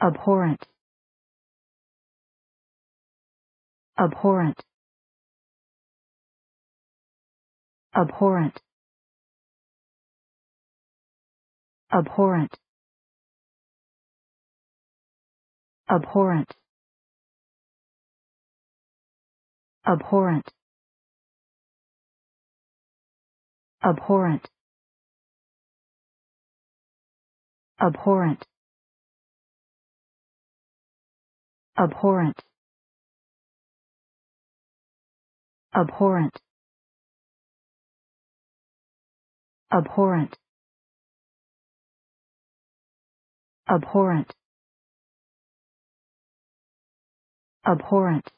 abhorrent abhorrent abhorrent abhorrent abhorrent abhorrent abhorrent abhorrent abhorrent abhorrent abhorrent abhorrent abhorrent